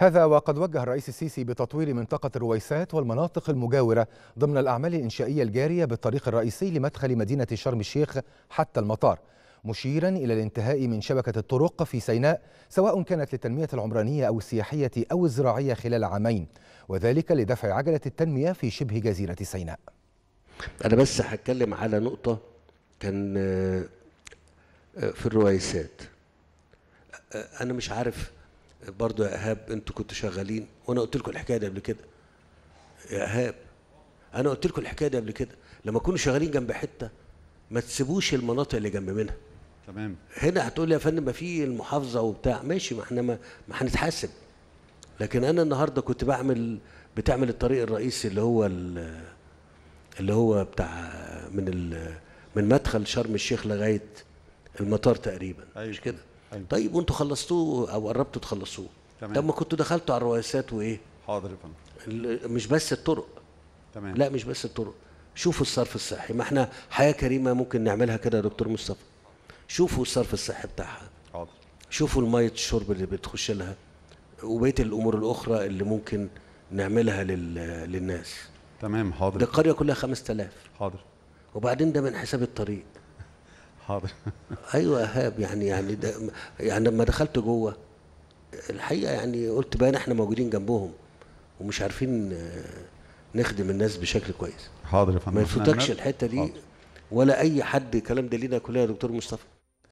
هذا وقد وجه الرئيس السيسي بتطوير منطقة الرويسات والمناطق المجاورة ضمن الأعمال الإنشائية الجارية بالطريق الرئيسي لمدخل مدينة شرم الشيخ حتى المطار مشيرا إلى الانتهاء من شبكة الطرق في سيناء سواء كانت للتنمية العمرانية أو السياحية أو الزراعية خلال عامين وذلك لدفع عجلة التنمية في شبه جزيرة سيناء أنا بس هتكلم على نقطة كان آه، آه، في الرويسات آه، أنا مش عارف برضو يا ايهاب انتوا كنتوا شغالين وانا قلت لكم الحكايه دي قبل كده يا ايهاب انا قلت لكم الحكايه دي قبل كده لما تكونوا شغالين جنب حته ما تسيبوش المناطق اللي جنب منها تمام هنا هتقول لي يا فندم ما في المحافظه وبتاع ماشي ما احنا ما هنتحاسب لكن انا النهارده كنت بعمل بتعمل الطريق الرئيسي اللي هو اللي هو بتاع من من مدخل شرم الشيخ لغايه المطار تقريبا أيوة. مش كده أيوة. طيب وانتوا خلصتوه او قربتوا تخلصوه تمام طب ما كنتوا دخلتوا على الرئاسات وايه حاضر يا فندم مش بس الطرق تمام لا مش بس الطرق شوفوا الصرف الصحي ما احنا حياه كريمه ممكن نعملها كده يا دكتور مصطفى شوفوا الصرف الصحي بتاعها حاضر شوفوا الميه الشرب اللي بتخش لها وبقيه الامور الاخرى اللي ممكن نعملها لل... للناس تمام حاضر ده القريه كلها 5000 حاضر وبعدين ده من حساب الطريق حاضر ايوه هاب يعني يعني يعني لما دخلت جوه الحقيقه يعني قلت بقى احنا موجودين جنبهم ومش عارفين آه، نخدم الناس بشكل كويس حاضر يا فندم ما يفوتكش الحته دي حاضر. ولا اي حد الكلام ده لينا كلنا يا دكتور مصطفى